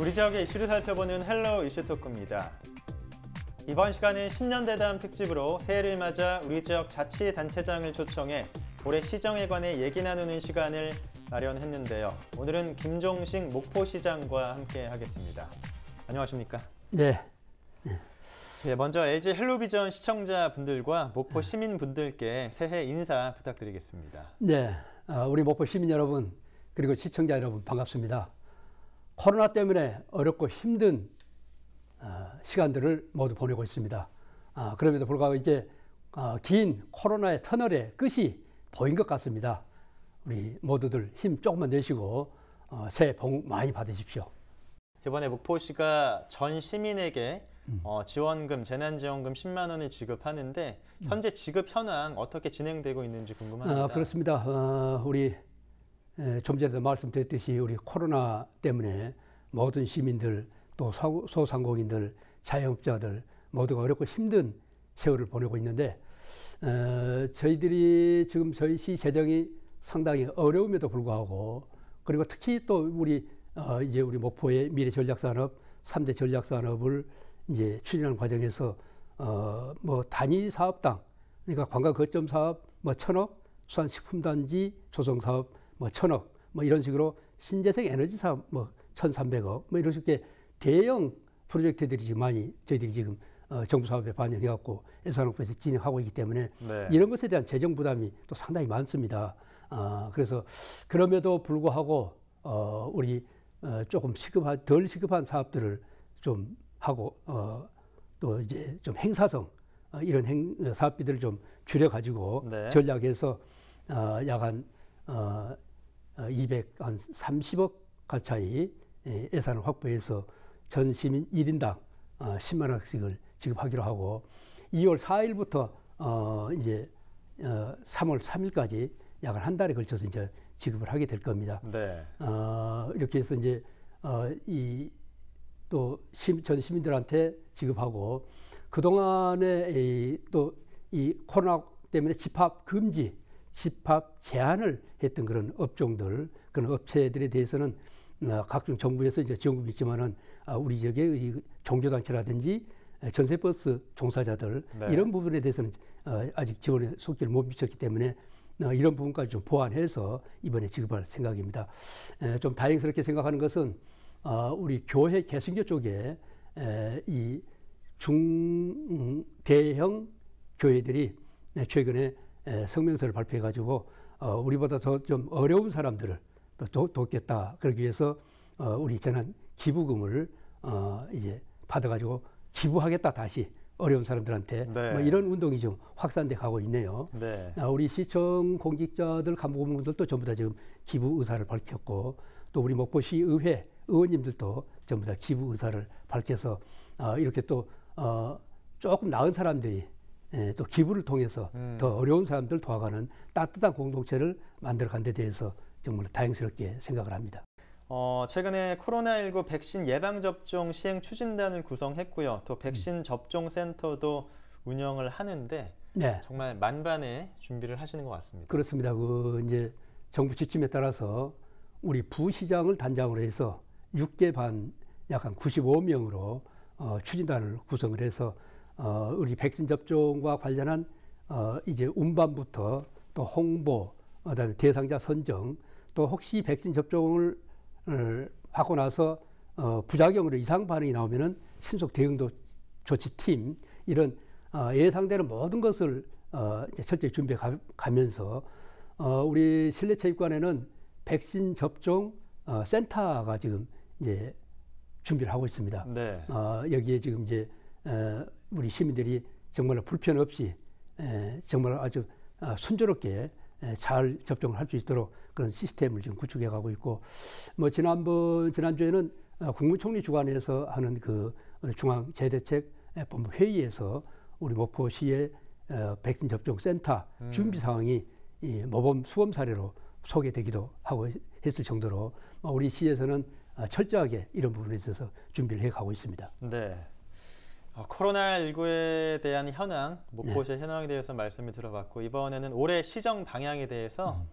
우리 지역의 이슈를 살펴보는 헬로 우 이슈 토크입니다. 이번 시간은 신년 대담 특집으로 새해를 맞아 우리 지역 자치단체장을 초청해 올해 시정에 관해 얘기 나누는 시간을 마련했는데요. 오늘은 김종식 목포시장과 함께 하겠습니다. 안녕하십니까? 네. 네, 먼저 LG 헬로비전 시청자분들과 목포 시민분들께 새해 인사 부탁드리겠습니다. 네, 아, 우리 목포 시민 여러분 그리고 시청자 여러분 반갑습니다. 코로나 때문에 어렵고 힘든 아, 시간들을 모두 보내고 있습니다. 아, 그럼에도 불구하고 이제 아, 긴 코로나의 터널의 끝이 보인 것 같습니다. 우리 모두들 힘 조금만 내시고 어, 새해 복 많이 받으십시오. 이번에 목포시가 전 시민에게 음. 어, 지원금, 재난지원금 10만 원을 지급하는데 음. 현재 지급 현황 어떻게 진행되고 있는지 궁금합니다. 아, 그렇습니다. 어, 우리 예, 좀 전에도 말씀드렸듯이 우리 코로나 때문에 모든 시민들 또 소상공인들 자영업자들 모두가 어렵고 힘든 세월을 보내고 있는데 어, 저희들이 지금 저희 시 재정이 상당히 어려움에도 불구하고 그리고 특히 또 우리 어, 이제 우리 목포의 미래 전략 산업 삼대 전략 산업을 이제 추진하는 과정에서 어, 뭐 단위 사업당 그러니까 관광 거점 사업 뭐 천억 수산식품 단지 조성 사업 뭐 천억 뭐 이런 식으로 신재생 에너지 사업 뭐 천삼백억 뭐 이런 식의 대형 프로젝트들이 지금 많이 저희들이 지금 어, 정부 사업에 반영해갖고 예산업부에서 진행하고 있기 때문에 네. 이런 것에 대한 재정 부담이 또 상당히 많습니다. 아, 그래서 그럼에도 불구하고 어, 우리 어, 조금 시급한 덜 시급한 사업들을 좀 하고 어, 또 이제 좀 행사성 어, 이런 행, 사업비들을 좀 줄여가지고 네. 전략해서 어, 약간 어, 230억 어, 가차이 예, 예산을 확보해서 전 시민 1인당 10만 어, 원씩을 지급하기로 하고 2월 4일부터 어 이제 3월 어, 3일까지 약을 한 달에 걸쳐서 이제 지급을 하게 될 겁니다. 네. 이렇게 해서 이제 이또 전 시민들한테 지급하고 그 동안에 또 이 코로나 때문에 집합 금지 집합 제한을 했던 그런 업종들, 그런 업체들에 대해서는 어, 각종 정부에서 이제 지원금이 있지만은 아, 우리 지역의 종교단체라든지 전세버스 종사자들 네. 이런 부분에 대해서는 어, 아직 지원에 속지를 못 미쳤기 때문에 어, 이런 부분까지 좀 보완해서 이번에 지급할 생각입니다. 좀 다행스럽게 생각하는 것은 아, 우리 교회 개신교 쪽에 이 중대형 교회들이 네, 최근에 성명서를 발표해 가지고 어, 우리보다 더 좀 어려운 사람들을 또 돕겠다. 그러기 위해서 어, 우리 재난 기부금을 어, 이제 받아가지고 기부하겠다 다시 어려운 사람들한테 네. 뭐 이런 운동이 좀 확산돼 가고 있네요. 네. 아, 우리 시청 공직자들 간부분들도 전부 다 지금 기부 의사를 밝혔고 또 우리 목포시 의회 의원님들도 전부 다 기부 의사를 밝혀서 아, 이렇게 또 어, 조금 나은 사람들이 예, 또 기부를 통해서 음. 더 어려운 사람들 도와가는 따뜻한 공동체를 만들어간 데 대해서 정말 다행스럽게 생각을 합니다. 어, 최근에 코로나19 백신 예방접종 시행 추진단을 구성했고요. 또 음. 백신 음. 접종센터도 운영을 하는데 네. 정말 만반의 준비를 하시는 것 같습니다. 그렇습니다. 그 이제 정부 지침에 따라서 우리 부시장을 단장으로 해서 6개 반약 한 95명으로 어, 추진단을 구성을 해서 어, 우리 백신 접종과 관련한 어, 이제 운반부터 또 홍보, 그다음에 대상자 선정, 또 혹시 백신 접종을 하고 나서 어, 부작용으로 이상 반응이 나오면은 신속 대응도 조치팀 이런 어, 예상되는 모든 것을 어, 이제 철저히 준비해 가면서 어, 우리 실내 체육관에는 백신 접종 어, 센터가 지금 이제 준비를 하고 있습니다. 네. 어, 여기에 지금 이제 어, 우리 시민들이 정말 로 불편 없이 정말 아주 어, 순조롭게 잘 접종을 할 수 있도록 그런 시스템을 지금 구축해 가고 있고 뭐 지난번 지난주에는 어, 국무총리 주관에서 하는 그 어, 중앙 재대책 본부 회의에서 우리 목포시의 백신 접종 센터 음. 준비 상황이 이 모범 수범 사례로 소개되기도 하고 했을 정도로 뭐 우리 시에서는 철저하게 이런 부분에 있어서 준비를 해 가고 있습니다. 네. 어, 코로나19에 대한 현황, 목포시의 뭐 예. 네. 현황에 대해서 말씀을 들어봤고 이번에는 올해 시정 방향에 대해서 음.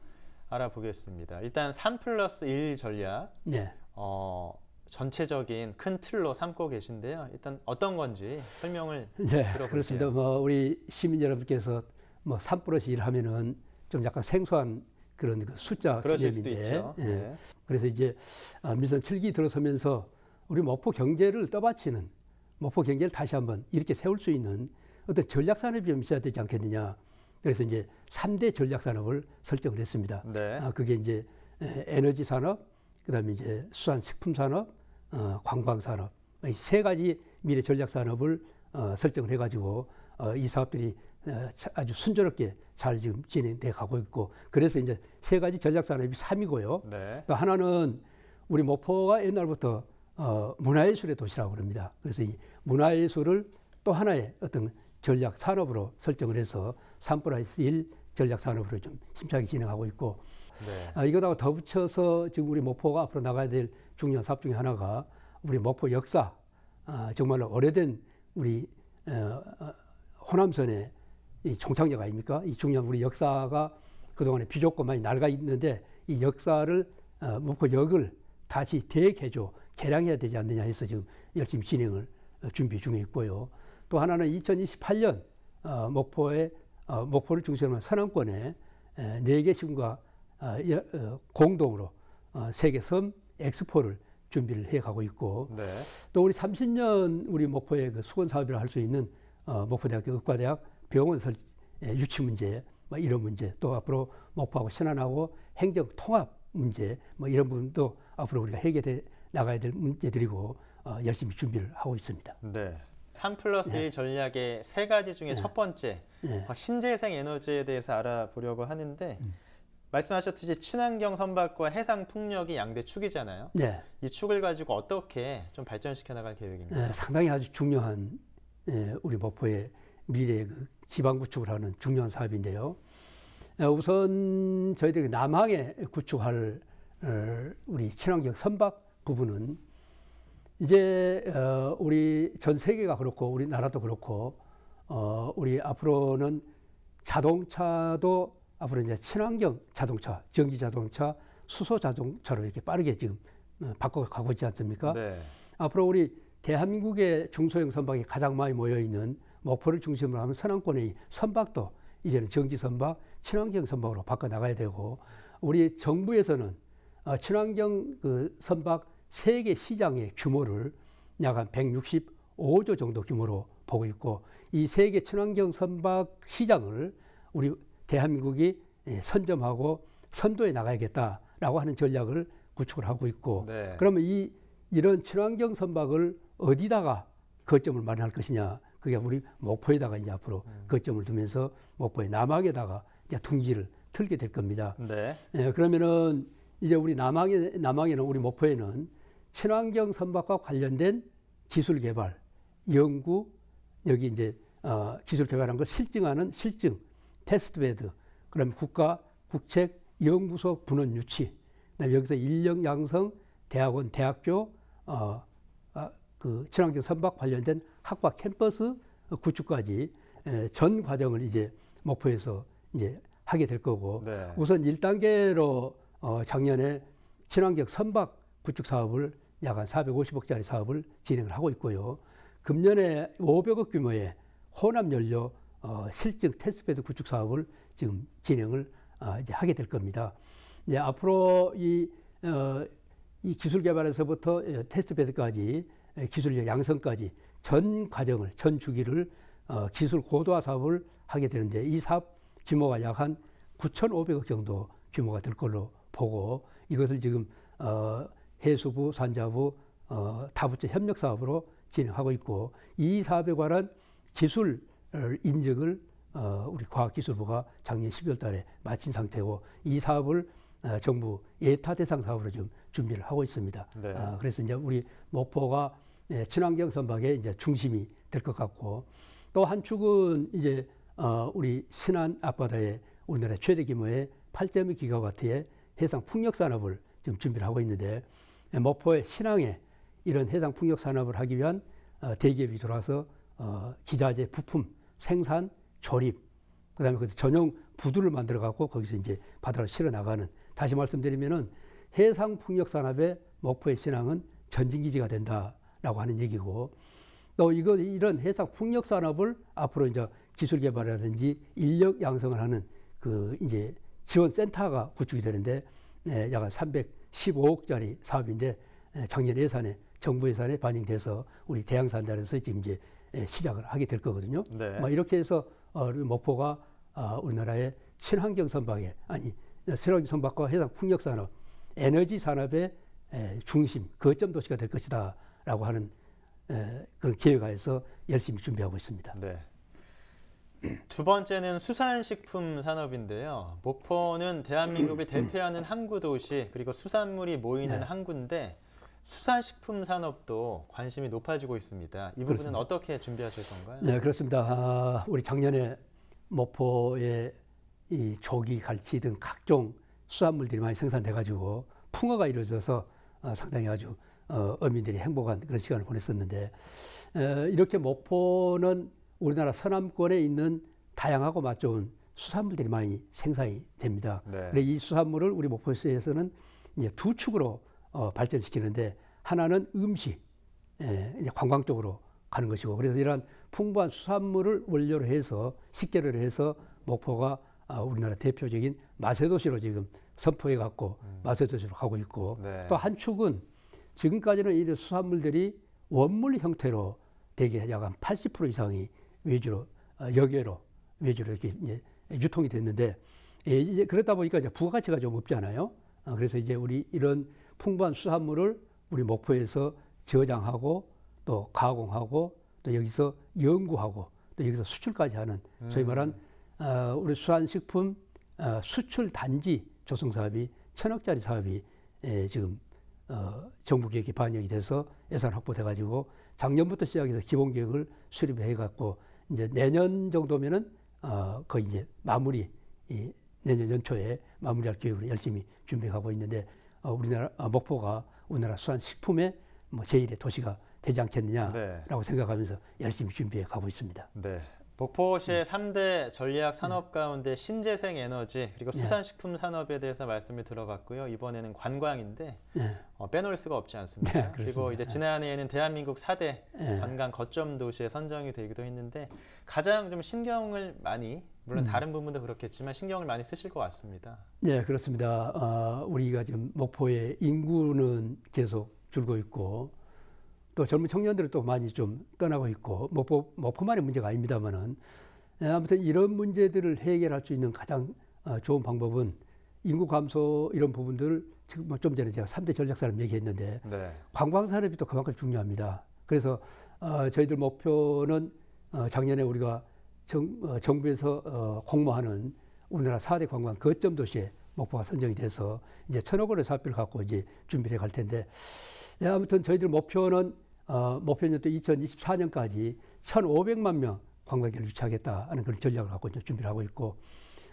알아보겠습니다. 일단 3 플러스 1 전략 네. 어, 전체적인 큰 틀로 삼고 계신데요. 일단 어떤 건지 설명을 네, 들어볼게요. 그렇습니다. 뭐 우리 시민 여러분께서 뭐3 플러스 1 하면은 좀 약간 생소한 그런 그 숫자 개념인데 예. 네. 그래서 이제 아, 밀선 7기 들어서면서 우리 목포 경제를 떠받치는 목포 경제를 다시 한번 이렇게 세울 수 있는 어떤 전략 산업이 좀 있어야 되지 않겠느냐. 그래서 이제 삼대 전략 산업을 설정을 했습니다. 네. 아, 그게 이제 에너지 산업, 그다음에 이제 수산 식품 산업, 어, 관광 산업 세 가지 미래 전략 산업을 어, 설정을 해가지고 어, 이 사업들이 어, 아주 순조롭게 잘 지금 진행돼 가고 있고 그래서 이제 세 가지 전략 산업이 삼이고요 네. 또 하나는 우리 목포가 옛날부터 어, 문화예술의 도시라고 그럽니다. 그래서 이 문화예술을 또 하나의 어떤 전략 산업으로 설정을 해서 3 플러스 1 전략 산업으로 좀 심차게 진행하고 있고 네. 아, 이거다가 더붙여서 지금 우리 목포가 앞으로 나가야 될 중요한 사업 중에 하나가 우리 목포 역사 아, 정말로 오래된 우리 어, 어 호남선의 이 종착역 아닙니까? 이 중요한 우리 역사가 그동안에 비좁고 많이 낡아 있는데 이 역사를 어, 목포역을 다시 대개조 개량해야 되지 않느냐 해서 지금 열심히 진행을 어, 준비 중에 있고요. 또 하나는 2028년 어, 목포에 어, 목포를 중심으로 한 서남권에 네개 시군과 어, 공동으로 어, 세계 섬 엑스포를 준비를 해가고 있고 네. 또 우리 30년 우리 목포의 그 수건 사업이라 할 수 있는 어, 목포대학교 의과대학 병원 설치 유치 문제 뭐 이런 문제 또 앞으로 목포하고 신안하고 행정 통합 문제 뭐 이런 부분도 앞으로 우리가 해결해 나가야 될 문제들이고 어, 열심히 준비를 하고 있습니다. 네. 3 플러스 네. 전략의 세 가지 중에 네. 첫 번째 네. 어, 신재생 에너지에 대해서 알아보려고 하는데 음. 말씀하셨듯이 친환경 선박과 해상 풍력이 양대 축이잖아요. 네. 이 축을 가지고 어떻게 좀 발전시켜 나갈 계획입니다. 네, 상당히 아주 중요한 예, 우리 목포의 미래그 기반 구축을 하는 중요한 사업인데요. 어, 우선 저희들이 남항에 구축할 어, 우리 친환경 선박 부분은 이제 어, 우리 전 세계가 그렇고 우리나라도 그렇고 어, 우리 앞으로는 자동차도 앞으로 이제 친환경 자동차, 전기 자동차, 수소 자동차로 이렇게 빠르게 지금 어, 바꿔가고 있지 않습니까? 네. 앞으로 우리 대한민국의 중소형 선박이 가장 많이 모여 있는 목포를 중심으로 하면 서남권의 선박도 이제는 전기 선박, 친환경 선박으로 바꿔 나가야 되고 우리 정부에서는 어, 친환경 그 선박 세계 시장의 규모를 약 한 165조 정도 규모로 보고 있고 이 세계 친환경 선박 시장을 우리 대한민국이 예, 선점하고 선도해 나가야겠다라고 하는 전략을 구축을 하고 있고 네. 그러면 이 이런 친환경 선박을 어디다가 거점을 마련할 것이냐 그게 우리 목포에다가 이제 앞으로 음. 거점을 두면서 목포의 남항에다가 이제 둥지를 틀게 될 겁니다. 네. 예, 그러면은 이제 우리 남항에, 남항에는 우리 목포에는 친환경 선박과 관련된 기술 개발, 연구, 여기 이제 어, 기술 개발한 걸 실증하는 실증, 테스트베드, 그럼 국가, 국책, 연구소 분원 유치, 그다음에 여기서 인력 양성, 대학원, 대학교, 어, 어, 그 친환경 선박 관련된 학과 캠퍼스 어, 구축까지 에, 전 과정을 이제 목포에서 이제 하게 될 거고 네. 우선 일단계로 어, 작년에 친환경 선박 구축 사업을 약한 450억짜리 사업을 진행을 하고 있고요. 금년에 500억 규모의 혼합연료 어, 실증 테스트베드 구축 사업을 지금 진행을 어, 이제 하게 될 겁니다. 이제 앞으로 이, 어, 이 기술 개발에서부터 예, 테스트베드까지 예, 기술 양성까지 전 과정을 전 주기를 어, 기술 고도화 사업을 하게 되는데 이 사업 규모가 약 한 9,500억 정도 규모가 될 걸로 보고 이것을 지금 어, 해수부, 산자부, 어, 다부처 협력 사업으로 진행하고 있고 이 사업에 관한 기술 어, 인증을 어, 우리 과학기술부가 작년 12월 달에 마친 상태고 이 사업을 어, 정부 예타 대상 사업으로 지금 준비를 하고 있습니다. 네. 어, 그래서 이제 우리 목포가 예, 친환경 선박의 이제 중심이 될 것 같고 또 한 축은 이제 어, 우리 신안 앞바다에 우리나라 최대 규모의 8.2기가와트의 해상 풍력 산업을 지금 준비를 하고 있는데 예, 목포의 신항에 이런 해상 풍력 산업을 하기 위한 어, 대기업이 들어와서 어, 기자재 부품 생산 조립 그다음에 그 전용 부두를 만들어 갖고 거기서 이제 바다로 실어 나가는 다시 말씀드리면은 해상 풍력 산업의 목포의 신항은 전진기지가 된다라고 하는 얘기고 또 이거 이런 해상 풍력 산업을 앞으로 이제 기술 개발이라든지 인력 양성을 하는 그 이제 지원센터가 구축이 되는데 예, 약 315억짜리 사업인데 예, 작년 예산에 정부 예산에 반영돼서 우리 대양산단에서 지금 이제 예, 시작을 하게 될 거거든요. 네. 뭐 이렇게 해서 어, 목포가 아, 우리나라의 친환경 선박에 아니 새로운 선박과 해상 풍력 산업, 에너지 산업의 중심 거점 도시가 될 것이다라고 하는 에, 그런 기획하에서 열심히 준비하고 있습니다. 네. 두 번째는 수산식품 산업인데요. 목포는 대한민국을 음. 대표하는 항구 도시 그리고 수산물이 모이는 네. 항구인데 수산식품 산업도 관심이 높아지고 있습니다. 이 부분은 그렇습니다. 어떻게 준비하실 건가요? 네, 그렇습니다. 아, 우리 작년에 목포에 이 조기, 갈치 등 각종 수산물들이 많이 생산돼 가지고 풍어가 이루어져서 아, 상당히 아주 어, 어민들이 행복한 그런 시간을 보냈었는데 에, 이렇게 목포는 우리나라 서남권에 있는 다양하고 맛 좋은 수산물들이 많이 생산이 됩니다. 네. 그래서 이 수산물을 우리 목포시에서는 이제 두 축으로 어, 발전시키는데 하나는 음식, 예, 이제 관광 쪽으로 가는 것이고 그래서 이러한 풍부한 수산물을 원료로 해서 식재료로 해서 목포가 아, 우리나라 대표적인 마세 도시로 지금 선포해 갖고 음. 마세 도시로 가고 있고 네. 또한 축은 지금까지는 이 수산물들이 원물 형태로 대개 약한 80% 이상이 위주로 아, 여기로 위주로 이렇게 이제 유통이 됐는데 예, 이제 그렇다 보니까 이제 부가가치가 좀 없잖아요. 아, 그래서 이제 우리 이런 풍부한 수산물을 우리 목포에서 저장하고 또 가공하고 또 여기서 연구하고 또 여기서 수출까지 하는 소위 음. 말한 어, 우리 수산식품 어, 수출 단지 조성 사업이 천억짜리 사업이 에, 예, 지금 어, 정부 계획이 반영이 돼서 예산 확보돼 가지고 작년부터 시작해서 기본 계획을 수립해 갖고 이제 내년 정도면은 어, 거의 이제 마무리 이 내년 연초에 마무리할 계획으로 열심히 준비하고 있는데 어, 우리나라 어, 목포가 우리나라 수산 식품의 뭐 제일의 도시가 되지 않겠느냐라고 네. 생각하면서 열심히 준비해 가고 있습니다. 네. 목포시의 음. 삼대 전략 산업 음. 가운데 신재생 에너지 그리고 네. 수산식품 산업에 대해서 말씀을 들어봤고요. 이번에는 관광인데 네. 어, 빼놓을 수가 없지 않습니다. 네, 그리고 이제 지난해에는 대한민국 사대 관광 거점 도시에 선정이 되기도 했는데 가장 좀 신경을 많이 물론 음. 다른 부분도 그렇겠지만 신경을 많이 쓰실 것 같습니다. 네, 그렇습니다. 어, 우리가 지금 목포의 인구는 계속 줄고 있고 또 젊은 청년들은 또 많이 좀 떠나고 있고 목포, 뭐 목포만의 뭐, 뭐 문제가 아닙니다만은 예, 아무튼 이런 문제들을 해결할 수 있는 가장 어, 좋은 방법은 인구 감소 이런 부분들을 지금 뭐좀 전에 제가 삼대 전략 사를 얘기했는데 네. 관광 산업이 또 그만큼 중요합니다. 그래서 어, 저희들 목표는 어, 작년에 우리가 정, 정부에서 공모하는 우리나라 사대 관광 거점 도시에목포가 선정이 돼서 이제 천억 원의 사업비를 갖고 이제 준비해 갈 텐데 예, 아무튼 저희들 목표는 어, 목표년도 2024년까지 1,500만 명 관광객을 유치하겠다는 그런 전략을 갖고 이제 준비를 하고 있고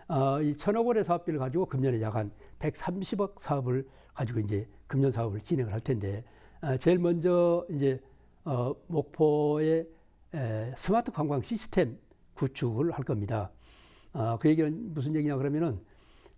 어, 이 천억 원의 사업비를 가지고 금년에 약한 130억 사업을 가지고 이제 금년 사업을 진행을 할 텐데 어, 제일 먼저 이제 어, 목포의 에, 스마트 관광 시스템 구축을 할 겁니다. 어, 그 얘기는 무슨 얘기냐 그러면은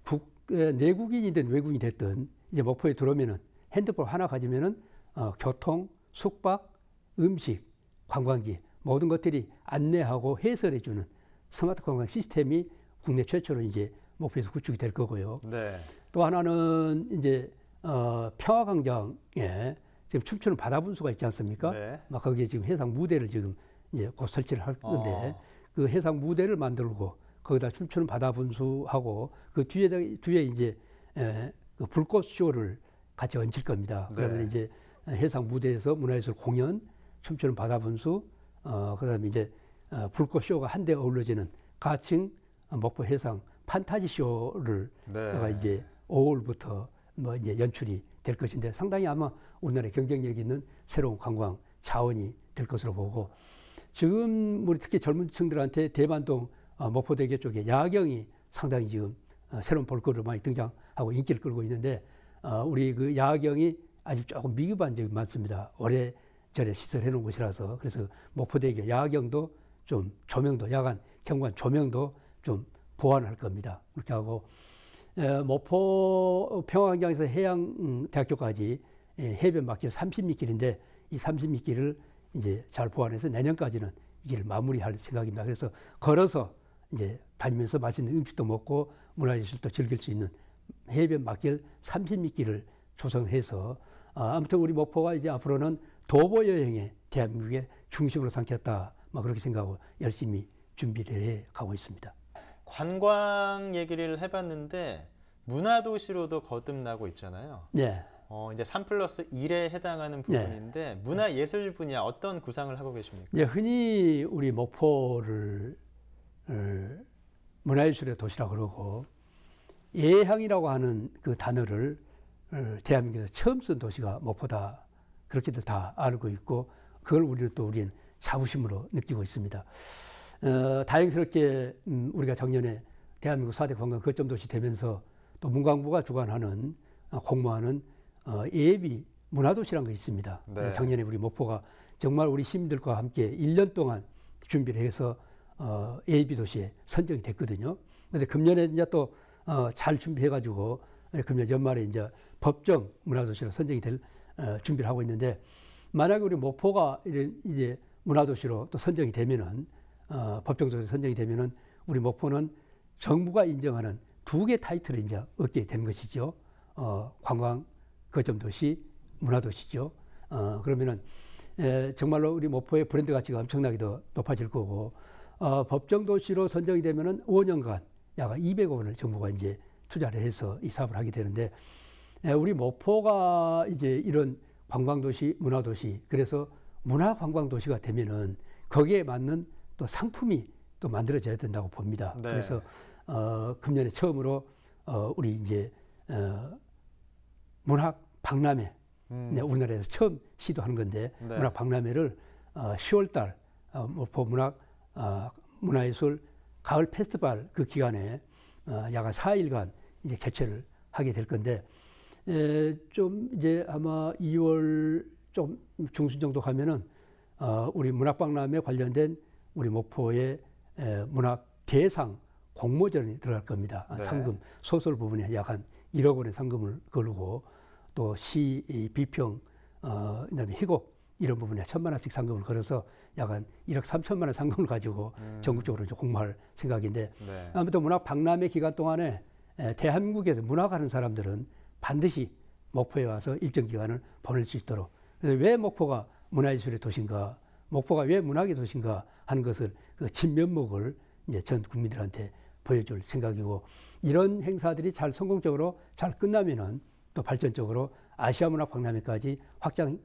국, 에, 내국인이든 외국인이 됐든 이제 목포에 들어오면은 핸드폰 하나 가지면은 어, 교통 숙박, 음식, 관광지 모든 것들이 안내하고 해설해 주는 스마트 관광 시스템이 국내 최초로 이제 목표에서 구축이 될 거고요. 네. 또 하나는 이제 어, 평화광장에 지금 춤추는 바다 분수가 있지 않습니까? 네. 막 거기에 지금 해상 무대를 지금 이제 곧 설치를 할 건데 어. 그 해상 무대를 만들고 거기다 춤추는 바다 분수하고 그 뒤에 뒤에 이제 에, 예, 그 불꽃 쇼를 같이 얹힐 겁니다. 네. 그러면 네. 이제 해상 무대에서 문화예술 공연, 춤추는 바다 분수, 어, 그 다음에 이제 어, 불꽃 쇼가 한데 어우러지는 가칭 목포 해상 판타지 쇼를 네. 이제 5월부터 뭐 이제 연출이 될 것인데 상당히 아마 우리나라 경쟁력 있는 새로운 관광 자원이 될 것으로 보고 지금 우리 특히 젊은 층들한테 대반동 어, 목포대교 쪽에 야경이 상당히 지금 어, 새로운 볼거리로 많이 등장하고 인기를 끌고 있는데 어, 우리 그 야경이 아직 조금 미흡한 점이 많습니다. 오래전에 시설해 놓은 곳이라서 그래서 목포대교 야경도 좀 조명도 야간 경관 조명도 좀 보완할 겁니다. 그렇게 하고 에, 목포 평화광장에서 해양대학교까지 음, 예, 해변 막길 3 0미 길인데 이3 0미 길을 이제 잘 보완해서 내년까지는 이길 마무리할 생각입니다. 그래서 걸어서 이제 다니면서 맛있는 음식도 먹고 문화예술도 즐길 수 있는 해변 막길 3 0미 길을 조성해서 아, 아무튼 우리 목포가 이제 앞으로는 도보 여행에 대한민국의 중심으로 삼겠다. 막 그렇게 생각하고 열심히 준비를 해 가고 있습니다. 관광 얘기를 해봤는데 문화도시로도 거듭나고 있잖아요. 네. 어, 이제 3 플러스 1에 해당하는 네. 부분인데 네. 문화예술 분야 어떤 구상을 하고 계십니까? 네, 흔히 우리 목포를 문화예술의 도시라 그러고 예향이라고 하는 그 단어를 어, 대한민국에서 처음 쓴 도시가 목포다 그렇게들 다 알고 있고 그걸 우리는 또 우리는 자부심으로 느끼고 있습니다. 어, 다행스럽게 음, 우리가 작년에 대한민국 4대 관광 거점 도시 되면서 또 문광부가 주관하는 어, 공모하는 어, 예비 문화도시라는 게 있습니다. 네. 작년에 우리 목포가 정말 우리 시민들과 함께 1년 동안 준비를 해서 어, 예비 도시에 선정이 됐거든요. 그데 금년에 이제 또잘 어, 준비해가지고 금년 예, 연말에 이제 법정 문화도시로 선정이 될 어, 준비를 하고 있는데 만약에 우리 목포가 이제 문화도시로 또 선정이 되면은 어, 법정도시 선정이 되면은 우리 목포는 정부가 인정하는 두 개 타이틀을 이제 얻게 된 것이죠. 어, 관광 거점 도시, 문화 도시죠. 어, 그러면은 에, 예, 정말로 우리 목포의 브랜드 가치가 엄청나게 더 높아질 거고 어, 법정 도시로 선정이 되면은 5년간 약 200억 원을 정부가 이제 투자를 해서 이 사업을 하게 되는데 예, 우리 목포가 이제 이런 관광도시, 문화도시 그래서 문화관광도시가 되면은 거기에 맞는 또 상품이 또 만들어져야 된다고 봅니다. 네. 그래서 어, 금년에 처음으로 어, 우리 이제 어, 문학 박람회 음. 네, 우리나라에서 처음 시도하는 건데 네. 문학 박람회를 어, 10월달 어, 목포 문학 어, 문화예술 가을 페스티벌 그 기간에 어, 약간 4일간 이제 개최를 하게 될 건데 에, 좀 이제 아마 2월 좀 중순 정도 가면은 어, 우리 문학박람회 관련된 우리 목포의 에, 문학 대상 공모전이 들어갈 겁니다. 아, 네. 상금 소설 부분에 약한 1억 원의 상금을 걸고 또 시 비평 어, 그다음에 희곡 이런 부분에 천만 원씩 상금을 걸어서 약한 1억 3천만 원 상금을 가지고 음. 전국적으로 이제 공모할 생각인데 네. 아무튼 문학 박람회 기간 동안에 대한민국에서 문학하는 사람들은 반드시 목포에 와서 일정 기간을 보낼 수 있도록 그래서 왜 목포가 문화예술의 도시인가 목포가 왜 문학의 도시인가 하는 것을 그 진면목을 이제 전 국민들한테 보여줄 생각이고 이런 행사들이 잘 성공적으로 잘 끝나면은 또 발전적으로 아시아 문화 박람회까지 확장할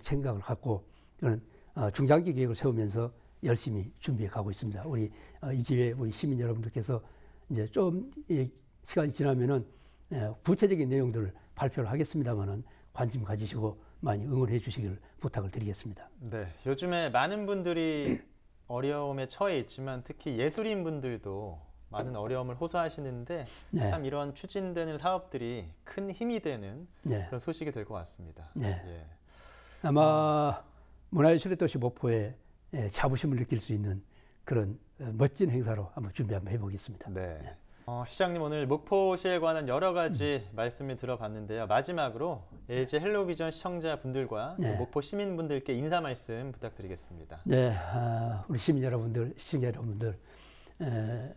생각을 갖고 이런 어, 중장기 계획을 세우면서 열심히 준비해 가고 있습니다. 우리 어, 이 기회에 우리 시민 여러분들께서 이제 좀 시간이 지나면은 예, 구체적인 내용들을 발표를 하겠습니다만은 관심 가지시고 많이 응원해 주시기를 부탁을 드리겠습니다. 네, 요즘에 많은 분들이 어려움에 처해 있지만 특히 예술인 분들도 많은 어려움을 호소하시는데 네. 참 이런 추진되는 사업들이 큰 힘이 되는 네. 그런 소식이 될 것 같습니다. 네. 예. 아마 문화예술의 도시 목포에 예, 자부심을 느낄 수 있는 그런 어, 멋진 행사로 한번 준비 한번 해보겠습니다. 네. 예. 어, 시장님 오늘 목포시에 관한 여러 가지 음. 말씀을 들어봤는데요. 마지막으로 LG 헬로비전 시청자분들과 네. 목포 시민분들께 인사 말씀 부탁드리겠습니다. 네, 아, 우리 시민 여러분들, 시청자 여러분들, 에,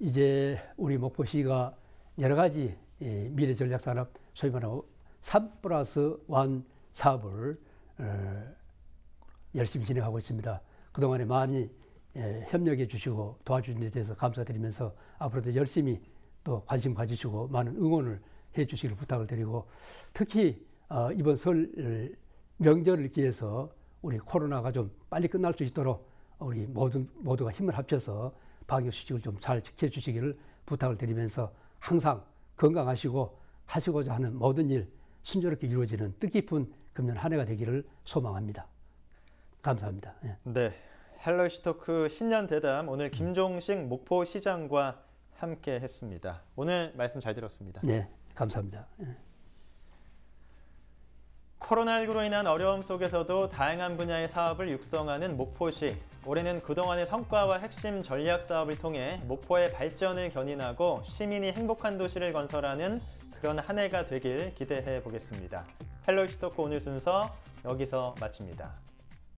이제 우리 목포시가 여러 가지 예, 미래 전략 산업 소위 말하고 3 플러스 1 사업을 어, 열심히 진행하고 있습니다. 그동안에 많이 예, 협력해 주시고 도와주신 데 대해서 감사드리면서 앞으로도 열심히 또 관심 가지시고 많은 응원을 해 주시길 부탁을 드리고 특히 어, 이번 설 명절을 기해서 우리 코로나가 좀 빨리 끝날 수 있도록 우리 모든 모두가 힘을 합쳐서 방역 수칙을 좀 잘 지켜 주시기를 부탁을 드리면서 항상 건강하시고 하시고자 하는 모든 일 순조롭게 이루어지는 뜻깊은 금년 한 해가 되기를 소망합니다. 감사합니다. 예. 네. 헬로 시토크 신년 대담 오늘 김종식 목포시장과 함께 했습니다. 오늘 말씀 잘 들었습니다. 네, 감사합니다. 예. 코로나19로 인한 어려움 속에서도 다양한 분야의 사업을 육성하는 목포시. 올해는 그동안의 성과와 핵심 전략 사업을 통해 목포의 발전을 견인하고 시민이 행복한 도시를 건설하는 그런 한 해가 되길 기대해 보겠습니다. 헬로 시토크 오늘 순서 여기서 마칩니다.